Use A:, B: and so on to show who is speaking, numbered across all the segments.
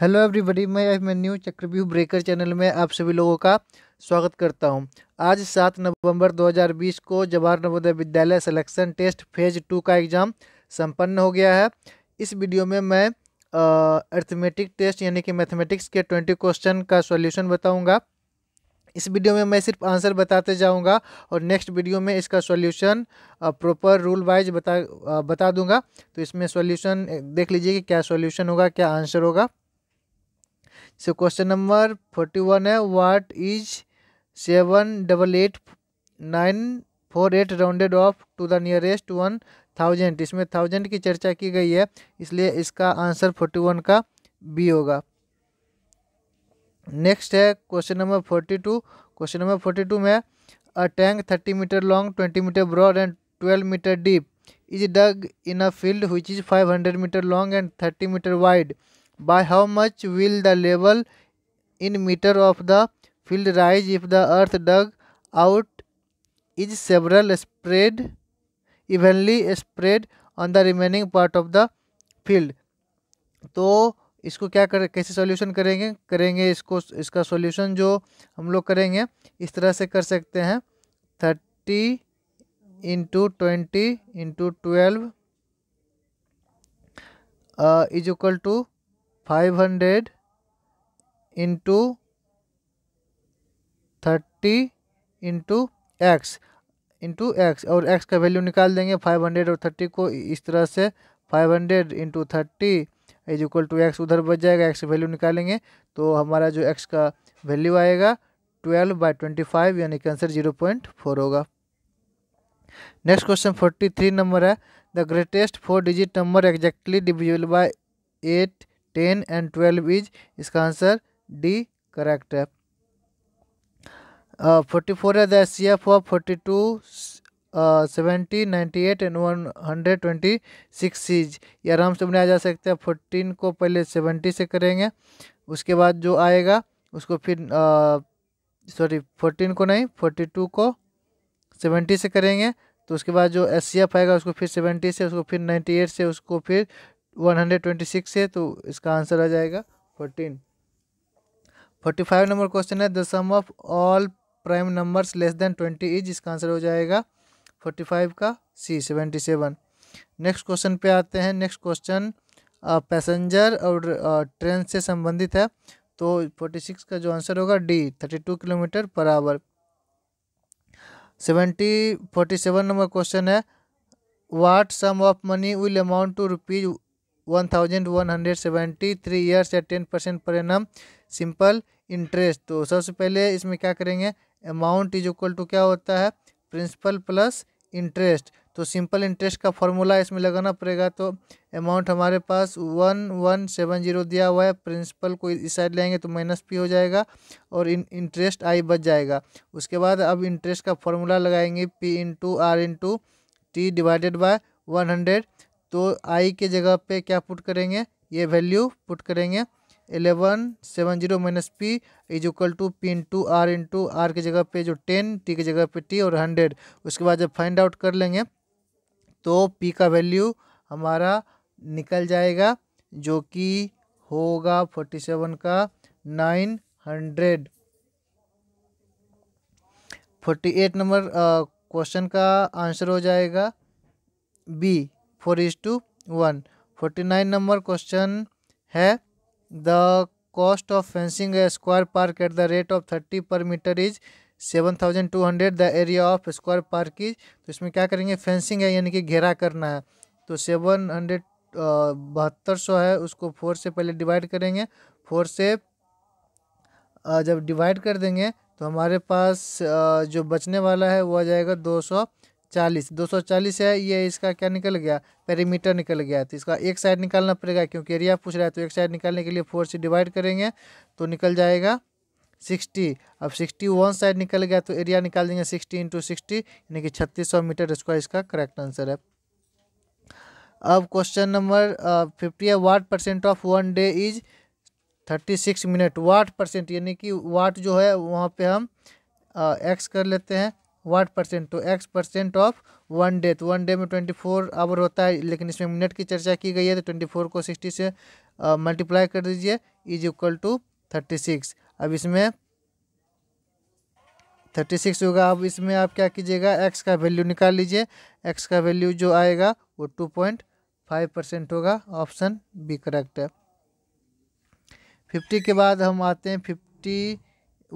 A: hello everybody मैं मैं new चक्रव्यू breaker channel में आप सभी लोगों का स्वागत करता हूं आज सात नवंबर 2020 को Jawahar Navodaya Vidyalaya selection test phase two का एग्ज़ाम संपन्न हो गया है इस वीडियो में मैं अर्थमेटिक टेस्ट यानी कि मैथमेटिक्स के 20 क्वेश्चन का सॉल्यूशन बताऊंगा इस वीडियो में मैं सिर्फ आंसर बताते जाऊंगा और नेक्स्ट वीडियो में इसका सॉल्यूशन प्रॉपर रूल वाइज बता बता दूंगा तो इसमें सॉल्यूशन देख लीजिए कि क्या सॉल्यूशन होगा क्या आंसर होगा so question number forty one है what is seven double eight nine four eight rounded off to the nearest one thousand इसमें थाउजेंड की चर्चा की गई है इसलिए इसका आंसर फोर्टी वन का बी होगा नेक्स्ट है question number forty two question number forty two में a tank thirty metre long twenty metre broad and twelve metre deep is dug in a field which is five hundred metre long and thirty metre wide by how much will the level in metre of the field rise if the earth dug out is several spread evenly spread on the remaining part of the field तो इसको क्या कर कैसे solution करेंगे करेंगे इसको इसका solution जो हम लोग करेंगे इस तरह से कर सकते हैं thirty into twenty into twelve is equal to five hundred into thirty into x into x और एक्स का वैल्यू निकाल देंगे फाइव हंड्रेड और थर्टी को इस तरह से five hundred into thirty is equal to x उधर बच जाएगा एक्स वैल्यू निकालेंगे तो हमारा जो एक्स का वैल्यू आएगा ट्वेल्व बाई ट्वेंटी फाइव यानी कि आंसर जीरो पॉइंट फोर होगा next question forty three number है the greatest four digit number exactly divisible by eight ten and twelve is इसका आंसर डी करेक्ट है forty uh, four है the S C F of forty two seventy ninety eight and one hundred twenty six is ये आराम से बनाया जा सकता है फोर्टीन को पहले सेवेंटी से करेंगे उसके बाद जो आएगा उसको फिर सॉरी uh, फोर्टीन को नहीं फोर्टी टू को सेवेंटी से करेंगे तो उसके बाद जो एस सी एफ आएगा उसको फिर सेवेंटी से उसको फिर नाइन्टी एट से उसको फिर 126 है तो इसका आंसर आ जाएगा 14 45 नंबर क्वेश्चन है the sum of all prime numbers less than 20 is इसका आंसर हो जाएगा 45 का सी 77 नेक्स्ट क्वेश्चन पे आते हैं नेक्स्ट क्वेश्चन पैसेंजर और ट्रेन से संबंधित है तो 46 का जो आंसर होगा डी 32 किलोमीटर पर hour seventy forty seven number question है what sum of money will amount to rupees one thousand one hundred seventy three years या ten percent per annum simple interest तो सबसे पहले इसमें क्या करेंगे अमाउंट इज इक्वल टू क्या होता है प्रिंसिपल प्लस इंटरेस्ट तो सिंपल इंटरेस्ट का फॉर्मूला इसमें लगाना पड़ेगा तो अमाउंट हमारे पास वन वन सेवन जीरो दिया हुआ है प्रिंसिपल को इस साइड लेंगे तो माइनस पी हो जाएगा और इन इंटरेस्ट आई बच जाएगा उसके बाद अब इंटरेस्ट का फॉर्मूला लगाएंगे P into R into T divided by one hundred तो आई के जगह पे क्या पुट करेंगे ये वैल्यू पुट करेंगे eleven seven zero minus P is equal to P into R into R की जगह पे जो टेन टी की जगह पे टी और हंड्रेड उसके बाद जब फाइंड आउट कर लेंगे तो पी का वैल्यू हमारा निकल जाएगा जो कि होगा फोर्टी सेवन का nine hundred forty eight number question का आंसर हो जाएगा B four is two one forty nine number question है the cost of fencing a square park at the rate of thirty per metre is seven thousand two hundred the area of square park is तो इसमें क्या करेंगे fencing है यानी कि घेरा करना है तो सेवन हंड्रेड बहत्तर सौ है उसको फोर से पहले डिवाइड करेंगे फोर से जब डिवाइड कर देंगे तो हमारे पास जो बचने वाला है वो आ जाएगा दो सौ चालीस दो सौ चालीस है ये इसका क्या निकल गया पेरीमीटर निकल गया तो इसका एक साइड निकालना पड़ेगा क्योंकि एरिया पूछ रहा है तो एक साइड निकालने के लिए फोर से डिवाइड करेंगे तो निकल जाएगा सिक्सटी अब सिक्सटी वन साइड निकल गया तो एरिया निकाल देंगे सिक्सटी इंटू सिक्सटी यानी कि छत्तीस सौ मीटर स्क्वायर इसका करेक्ट आंसर है अब क्वेश्चन नंबर फिफ्टी है what percent of one day is thirty six minute what percent यानी कि वाट जो है वहाँ पे हम एक्स कर लेते हैं वाट परसेंट तो x percent of one day तो वन डे में ट्वेंटी फोर आवर होता है लेकिन इसमें मिनट की चर्चा की गई है तो ट्वेंटी फोर को सिक्सटी से मल्टीप्लाई कर दीजिए is equal to thirty six अब इसमें थर्टी सिक्स होगा अब इसमें आप क्या कीजिएगा एक्स का वैल्यू निकाल लीजिए एक्स का वैल्यू जो आएगा वो टू पॉइंट फाइव परसेंट होगा ऑप्शन बी करेक्ट है फिफ्टी के बाद हम आते हैं फिफ्टी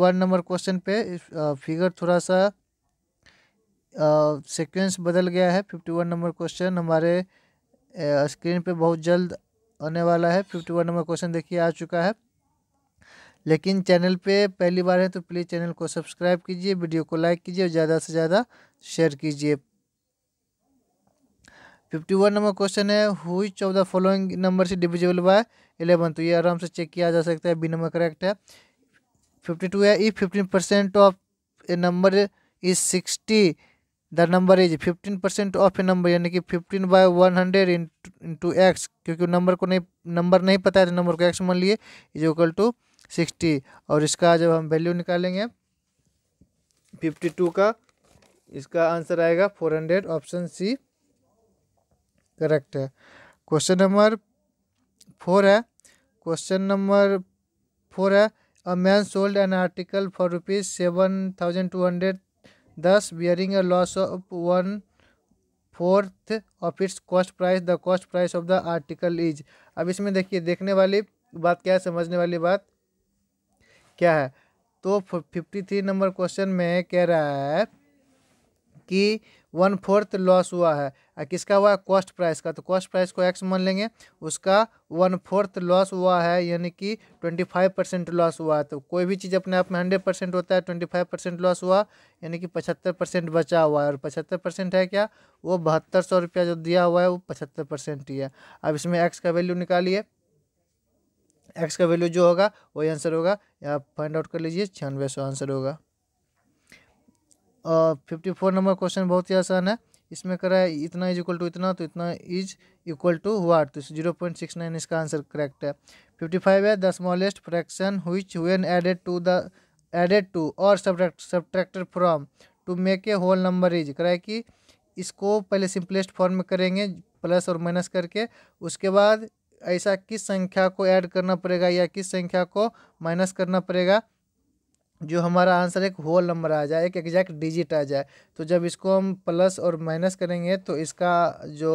A: वन नंबर क्वेश्चन पे फिगर थोड़ा सा सीक्वेंस बदल गया है फिफ्टी वन नंबर क्वेश्चन हमारे स्क्रीन पे बहुत जल्द आने वाला है फिफ्टी वन नंबर क्वेश्चन देखिए आ चुका है लेकिन चैनल पे पहली बार है तो प्लीज़ चैनल को सब्सक्राइब कीजिए वीडियो को लाइक कीजिए और ज़्यादा से ज़्यादा शेयर कीजिए फिफ्टी वन नंबर क्वेश्चन है हुई चौदह फॉलोइंग नंबर से डिविजिबल बाय एलेवन तो ये आराम से चेक किया जा सकता है बी नंबर करेक्ट है फिफ्टी टू है ई fifteen percent of a number is sixty the number is fifteen percent of a number यानी कि fifteen by one hundred into x क्योंकि नंबर को नहीं नंबर नहीं पता है तो नंबर को एक्स मान लिए इज इक्वल टू सिक्सटी और इसका जब हम वैल्यू निकालेंगे फिफ्टी टू का इसका आंसर आएगा four hundred option C correct है क्वेश्चन नंबर फोर है क्वेश्चन नंबर फोर है a man sold an article for rupees seven thousand two hundred thus bearing a loss of one fourth of its cost price the cost price of the article is अब इसमें देखिए देखने वाली बात क्या है समझने वाली बात क्या है तो फिफ्टी थ्री नंबर क्वेश्चन में कह रहा है कि वन फोर्थ लॉस हुआ है आ किसका हुआ है कॉस्ट प्राइस का तो कॉस्ट प्राइस को एक्स मान लेंगे उसका वन फोर्थ लॉस हुआ है यानी कि ट्वेंटी फाइव परसेंट लॉस हुआ है तो कोई भी चीज़ अपने आप में हंड्रेड परसेंट होता है ट्वेंटी फाइव परसेंट लॉस हुआ यानी कि पचहत्तर परसेंट बचा हुआ है और पचहत्तर परसेंट है क्या वो बहत्तर सौ रुपया जो दिया हुआ है वो पचहत्तर परसेंट ही है अब इसमें एक्स का वैल्यू निकालिए एक्स का वैल्यू जो होगा वही आंसर होगा आप फाइंड आउट कर लीजिए छियानवे सौ आंसर होगा फिफ्टी फोर नंबर क्वेश्चन बहुत ही आसान है इसमें करा है इतना इज इक्वल टू इतना तो इतना इज इक्वल टू वाट तो जीरो पॉइंट सिक्स नाइन इसका आंसर करेक्ट है फिफ्टी फाइव है द स्मॉलेस्ट फ्रैक्शन हुई when added to the added to और subtractor from to make a whole number is करा है कि इसको पहले सिंपलेस्ट फॉर्म में करेंगे प्लस और माइनस करके उसके बाद ऐसा किस संख्या को ऐड करना पड़ेगा या किस संख्या को माइनस करना पड़ेगा जो हमारा आंसर एक होल नंबर आ जाए एक एग्जैक्ट डिजिट आ जाए तो जब इसको हम प्लस और माइनस करेंगे तो इसका जो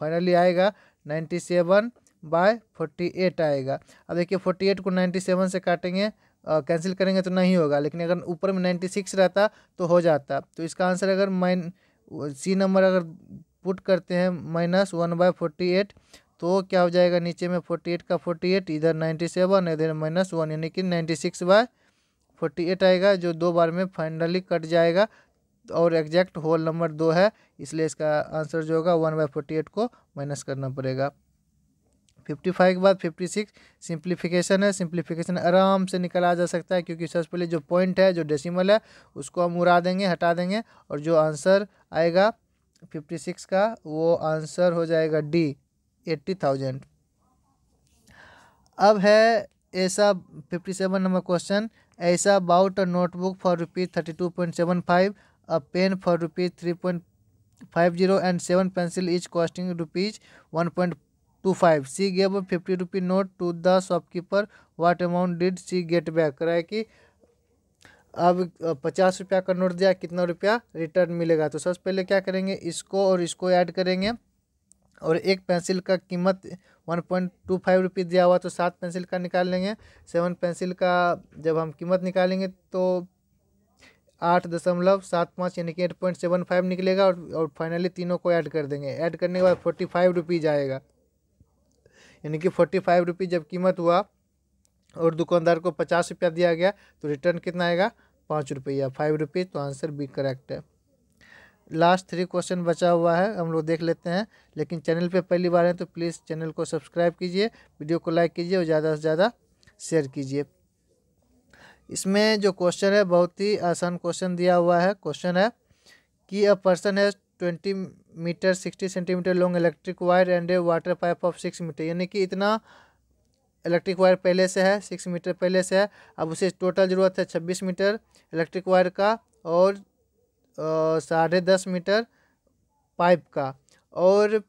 A: फाइनली आएगा ninety seven by forty eight आएगा अब देखिए फोर्टी एट को नाइन्टी सेवन से काटेंगे कैंसिल करेंगे तो नहीं होगा लेकिन अगर ऊपर में नाइन्टी सिक्स रहता तो हो जाता तो इसका आंसर अगर माइन सी नंबर अगर पुट करते हैं minus one by forty eight तो क्या हो जाएगा नीचे में फोर्टी एट का फोर्टी एट इधर नाइन्टी सेवन इधर माइनस वन यानी कि ninety six by forty eight आएगा जो दो बार में फाइनली कट जाएगा और एग्जैक्ट होल नंबर दो है इसलिए इसका आंसर जो होगा वन बाई फोर्टी एट को माइनस करना पड़ेगा फिफ्टी फाइव के बाद फिफ्टी सिक्स सिंप्लीफिकेशन है सिंप्लीफिकेशन आराम से निकला जा सकता है क्योंकि सबसे पहले जो पॉइंट है जो डेसिमल है उसको हम उड़ा देंगे हटा देंगे और जो आंसर आएगा फिफ्टी सिक्स का वो आंसर हो जाएगा डी एट्टी थाउजेंड अब है ऐसा फिफ्टी सेवन नंबर क्वेश्चन ऐसा about a notebook for rupees thirty two point seven five a pen for rupees three point five zero and seven pencil is costing rupees one point two five she gave fifty rupee note to the shopkeeper what amount did she get back कराए कि अब पचास रुपया का note दिया कितना रुपया return मिलेगा तो सबसे पहले क्या करेंगे इसको और इसको ऐड करेंगे और एक पेंसिल का कीमत one point two five rupees दिया हुआ तो सात पेंसिल का निकाल लेंगे सेवन पेंसिल का जब हम कीमत निकालेंगे तो आठ दशमलव सात पाँच यानी कि एट पॉइंट सेवन फाइव निकलेगा और और फाइनली तीनों को ऐड कर देंगे ऐड करने के बाद फोर्टी फाइव रुपीज़ आएगा यानी कि फोर्टी फाइव रुपीज़ जब कीमत हुआ और दुकानदार को पचास रुपया दिया गया तो रिटर्न कितना आएगा पाँच रुपया फाइव रुपीज़ तो आंसर बी करेक्ट है लास्ट थ्री क्वेश्चन बचा हुआ है हम लोग देख लेते हैं लेकिन चैनल पे पहली बार हैं तो प्लीज़ चैनल को सब्सक्राइब कीजिए वीडियो को लाइक कीजिए और ज़्यादा से ज़्यादा शेयर कीजिए इसमें जो क्वेश्चन है बहुत ही आसान क्वेश्चन दिया हुआ है क्वेश्चन है कि अ पर्सन है twenty metre sixty centimetre long electric wire and a water pipe of six metre यानी कि इतना इलेक्ट्रिक वायर पहले से है सिक्स मीटर पहले से है अब उसे टोटल ज़रूरत है छब्बीस मीटर इलेक्ट्रिक वायर का और साढ़े दस मीटर पाइप का और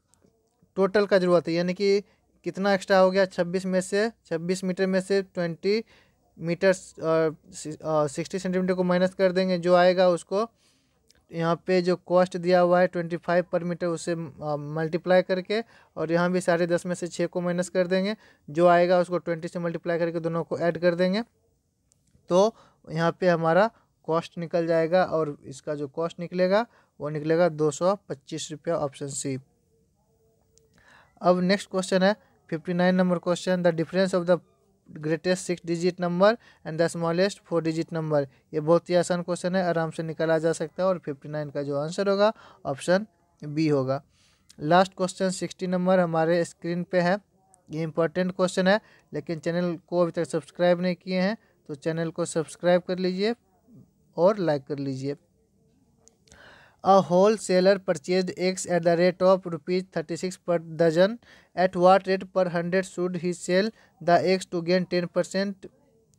A: टोटल का ज़रूरत है यानी कि कितना एक्स्ट्रा हो गया छब्बीस में से छब्बीस मीटर में से ट्वेंटी मीटर सिक्सटी सेंटीमीटर को माइनस कर देंगे जो आएगा उसको यहाँ पे जो कॉस्ट दिया हुआ है ट्वेंटी फाइव पर मीटर उसे मल्टीप्लाई करके और यहाँ भी साढ़े दस में से छः को माइनस कर देंगे जो आएगा उसको ट्वेंटी से मल्टीप्लाई करके दोनों को ऐड कर देंगे तो यहाँ पे हमारा कॉस्ट निकल जाएगा और इसका जो कॉस्ट निकलेगा वो निकलेगा दो सौ पच्चीस रुपया ऑप्शन सी अब नेक्स्ट क्वेश्चन है fifty nine number question the difference of the greatest six digit number and the smallest four digit number ये बहुत ही आसान क्वेश्चन है आराम से निकाला जा सकता है और फिफ्टी नाइन का जो आंसर होगा ऑप्शन बी होगा लास्ट क्वेश्चन सिक्सटी नंबर हमारे स्क्रीन पे है ये इंपॉर्टेंट क्वेश्चन है लेकिन चैनल को अभी तक सब्सक्राइब नहीं किए हैं तो चैनल को सब्सक्राइब कर लीजिए और लाइक कर लीजिए a wholesaler purchase X at the rate of rupees thirty six per dozen at what rate per hundred should he sell the X to gain ten percent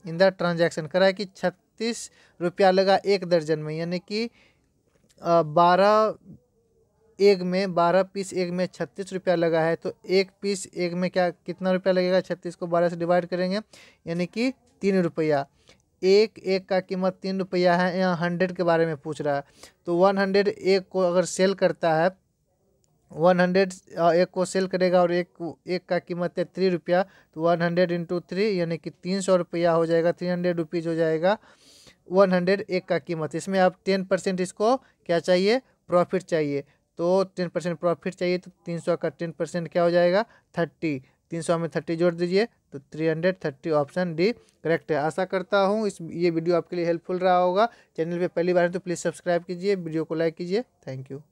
A: in the transaction कराए कि छत्तीस रुपया लगा एक दर्जन में यानी कि बारह एग में बारह पीस एग में छत्तीस रुपया लगा है तो एक पीस एग में क्या कितना रुपया लगेगा छत्तीस को बारह से डिवाइड करेंगे यानी कि तीन रुपया एक एक का कीमत तीन रुपया है यहाँ हंड्रेड के बारे में पूछ रहा है तो वन हंड्रेड एक को अगर सेल करता है वन हंड्रेड एक को सेल करेगा और एक एक का कीमत है थ्री रुपया तो वन हंड्रेड इंटू थ्री यानी कि तीन सौ रुपया हो जाएगा थ्री हंड्रेड रुपीज़ हो जाएगा वन हंड्रेड एक का कीमत इसमें आप टेन परसेंट इसको क्या चाहिए प्रॉफिट चाहिए तो टेन परसेंट प्रॉफिट चाहिए तो तीन सौ का टेन परसेंट क्या हो जाएगा थर्टी तीन सौ में थर्टी जोड़ दीजिए तो three hundred thirty option D correct है आशा करता हूँ इस ये वीडियो आपके लिए हेल्पफुल रहा होगा चैनल पे पहली बार है तो प्लीज़ सब्सक्राइब कीजिए वीडियो को लाइक कीजिए थैंक यू